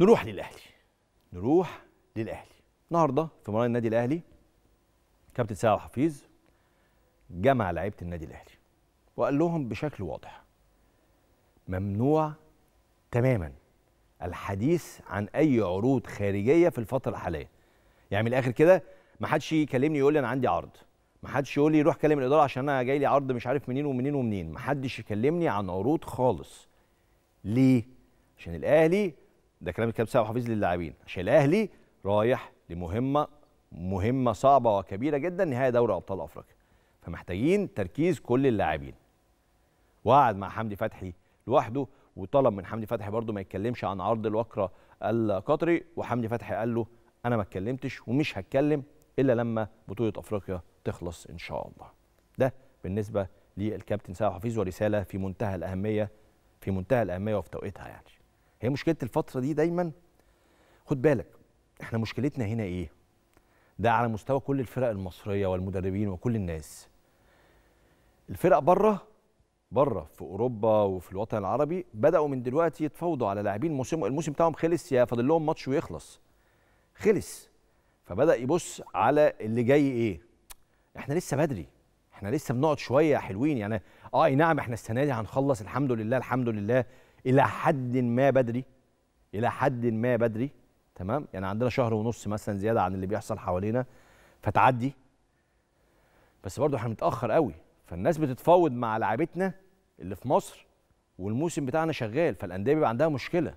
نروح للاهلي نروح للاهلي النهارده في مباراه النادي الاهلي كابتن سعد حفيظ جمع لعيبه النادي الاهلي وقال لهم بشكل واضح ممنوع تماما الحديث عن اي عروض خارجيه في الفتره الحاليه يعني من الاخر كده ما حدش يكلمني يقول لي انا عندي عرض ما حدش يقول لي روح كلم الاداره عشان انا جاي لي عرض مش عارف منين ومنين ومنين ما حدش يكلمني عن عروض خالص ليه عشان الاهلي ده كلام الكابتن سعد حفيظ للاعبين عشان الاهلي رايح لمهمه مهمه صعبه وكبيره جدا نهايه دوري ابطال افريقيا فمحتاجين تركيز كل اللاعبين وقعد مع حمدي فتحي لوحده وطلب من حمدي فتحي برضه ما يتكلمش عن عرض الوكره القطري وحمدي فتحي قال له انا ما اتكلمتش ومش هتكلم الا لما بطوله افريقيا تخلص ان شاء الله ده بالنسبه للكابتن سعد حفيظ ورساله في منتهى الاهميه في منتهى الاهميه وفي توقيتها يعني هي مشكله الفتره دي دايما خد بالك احنا مشكلتنا هنا ايه ده على مستوى كل الفرق المصريه والمدربين وكل الناس الفرق بره بره في اوروبا وفي الوطن العربي بداوا من دلوقتي يتفاوضوا على لاعبين موسم الموسم بتاعهم خلص يا فاضل لهم ماتش ويخلص خلص فبدا يبص على اللي جاي ايه احنا لسه بدري احنا لسه بنقعد شويه حلوين يعني اه نعم احنا السنه دي هنخلص الحمد لله الحمد لله الى حد ما بدري الى حد ما بدري تمام يعني عندنا شهر ونص مثلا زياده عن اللي بيحصل حوالينا فتعدي بس برضه احنا متاخر قوي فالناس بتتفاوض مع لعيبتنا اللي في مصر والموسم بتاعنا شغال فالانديه بيبقى عندها مشكله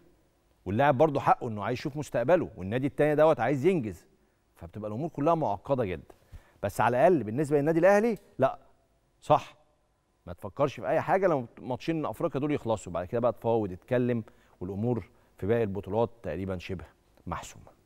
واللاعب برضه حقه انه عايز يشوف مستقبله والنادي التاني دوت عايز ينجز فبتبقى الامور كلها معقده جدا بس على الاقل بالنسبه للنادي الاهلي لا صح ما تفكرش في اي حاجه لو ماتشين افريقيا دول يخلصوا بعد كده بقى تفاوض اتكلم والامور في باقي البطولات تقريبا شبه محسومه